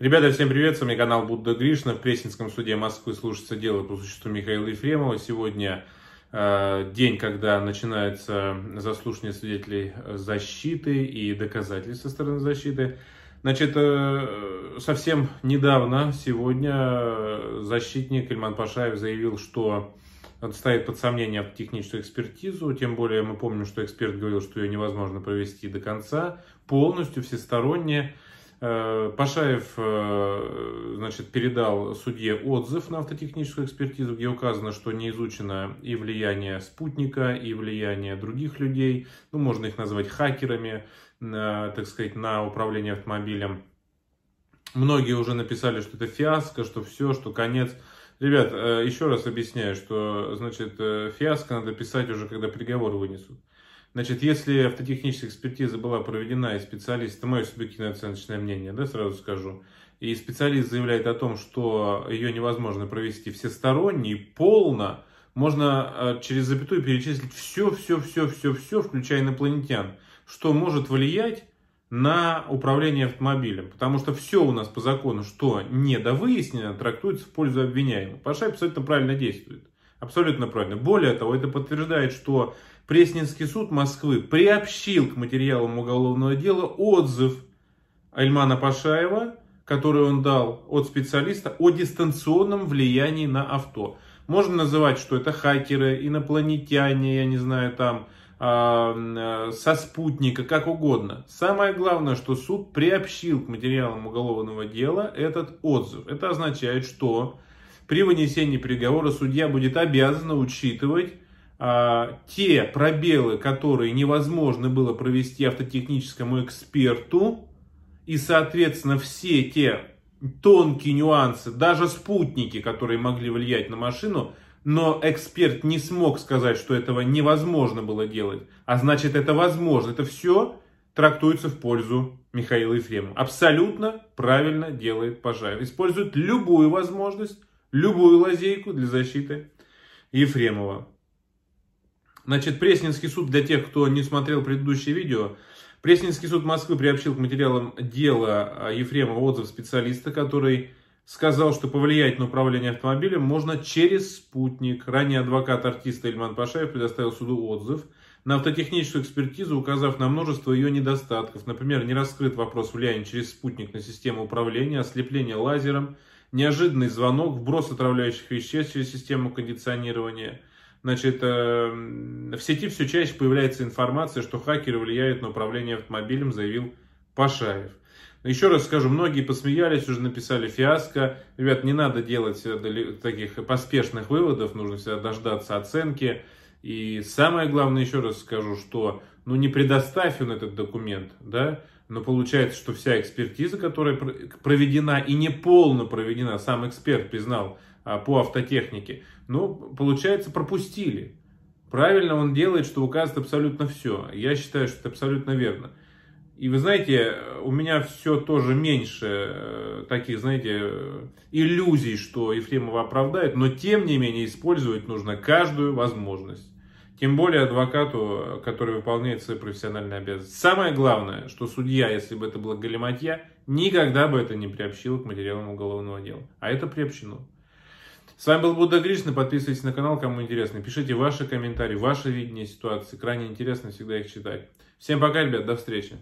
Ребята, всем привет, с вами канал Будда Гришна. В Пресненском суде Москвы слушается дело по существу Михаила Ефремова. Сегодня э, день, когда начинается заслушание свидетелей защиты и доказательств со стороны защиты. Значит, э, совсем недавно, сегодня, э, защитник Ильман Пашаев заявил, что ставит под сомнение техническую экспертизу, тем более мы помним, что эксперт говорил, что ее невозможно провести до конца, полностью, всесторонне. Э, Пашаев э, значит, передал судье отзыв на автотехническую экспертизу, где указано, что не изучено и влияние спутника, и влияние других людей, ну, можно их назвать хакерами, э, так сказать, на управление автомобилем. Многие уже написали, что это фиаско, что все, что конец. Ребят, еще раз объясняю, что, значит, фиаско надо писать уже, когда приговор вынесут. Значит, если автотехническая экспертиза была проведена, и специалист, это мое субъективное оценочное мнение, да, сразу скажу, и специалист заявляет о том, что ее невозможно провести всесторонне и полно, можно э, через запятую перечислить все, все, все, все, все, включая инопланетян, что может влиять на управление автомобилем. Потому что все у нас по закону, что недовыяснено, трактуется в пользу обвиняемого. Паша абсолютно правильно действует. Абсолютно правильно. Более того, это подтверждает, что Пресненский суд Москвы приобщил к материалам уголовного дела отзыв Альмана Пашаева, который он дал от специалиста о дистанционном влиянии на авто. Можно называть, что это хакеры, инопланетяне, я не знаю, там, а, со спутника, как угодно. Самое главное, что суд приобщил к материалам уголовного дела этот отзыв. Это означает, что при вынесении приговора судья будет обязан учитывать а, те пробелы, которые невозможно было провести автотехническому эксперту, и, соответственно, все те тонкие нюансы, даже спутники, которые могли влиять на машину, но эксперт не смог сказать, что этого невозможно было делать. А значит, это возможно. Это все трактуется в пользу Михаила Ефремова. Абсолютно правильно делает Пожаев. Использует любую возможность любую лазейку для защиты Ефремова. Значит, Пресненский суд, для тех, кто не смотрел предыдущее видео, Пресненский суд Москвы приобщил к материалам дела а, Ефремова отзыв специалиста, который сказал, что повлиять на управление автомобилем можно через спутник. Ранее адвокат артиста Ильман Пашаев предоставил суду отзыв на автотехническую экспертизу, указав на множество ее недостатков. Например, не раскрыт вопрос влияния через спутник на систему управления, ослепление лазером – неожиданный звонок, вброс отравляющих веществ через систему кондиционирования. Значит, эм, в сети все чаще появляется информация, что хакеры влияют на управление автомобилем, заявил Пашаев. Еще раз скажу, многие посмеялись, уже написали фиаско. Ребят, не надо делать э, таких поспешных выводов, нужно всегда дождаться оценки. И самое главное, еще раз скажу, что ну не предоставь он этот документ, да, но получается, что вся экспертиза, которая проведена и не полно проведена, сам эксперт признал а, по автотехнике, ну, получается, пропустили. Правильно он делает, что указывает абсолютно все. Я считаю, что это абсолютно верно. И вы знаете, у меня все тоже меньше э, таких, знаете, иллюзий, что Ефремова оправдает, но тем не менее использовать нужно каждую возможность. Тем более адвокату, который выполняет свои профессиональные обязанности. Самое главное, что судья, если бы это была галиматья, никогда бы это не приобщил к материалам уголовного дела. А это приобщено. С вами был Будда Гришна. Подписывайтесь на канал, кому интересно. Пишите ваши комментарии, ваше видение ситуации. Крайне интересно всегда их читать. Всем пока, ребят. До встречи.